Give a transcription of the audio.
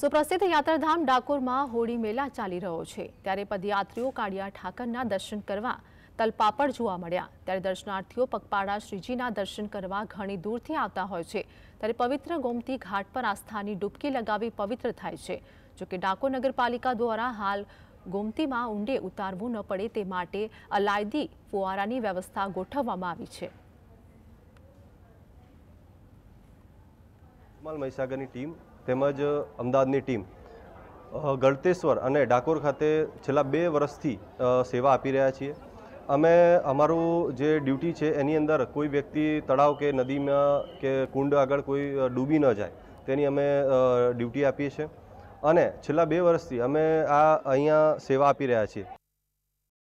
સુપ્રસિદ્ધ યાત્રાધામ ડાકોરમાં હોળી મેલા ચાલી રહ્યો છે ત્યારે પદયાત્રીઓ કાળિયા ઠાકરના દર્શન કરવા તલપાપડ જોવા મળ્યા ત્યારે દર્શનાર્થીઓ પગપાળા શ્રીજીના દર્શન કરવા ઘણી દૂરથી આવતા હોય છે ત્યારે પવિત્ર ગોમતી ઘાટ પર આસ્થાની ડૂબકી લગાવી પવિત્ર થાય છે જોકે ડાકોર નગરપાલિકા દ્વારા હાલ ગોમતીમાં ઊંડે ઉતારવું ન પડે તે માટે અલાયદી ફુવારાની વ્યવસ્થા ગોઠવવામાં આવી છે મહિસાગરની ટીમ તેમજ અમદાવાદની ટીમ ગળતેશ્વર અને ડાકોર ખાતે છેલ્લા બે વર્ષથી સેવા આપી રહ્યા છીએ અમે અમારું જે ડ્યુટી છે એની અંદર કોઈ વ્યક્તિ તળાવ કે નદીમાં કે કુંડ આગળ કોઈ ડૂબી ન જાય તેની અમે ડ્યુટી આપીએ છીએ અને છેલ્લા બે વર્ષથી અમે આ અહીંયા સેવા આપી રહ્યા છીએ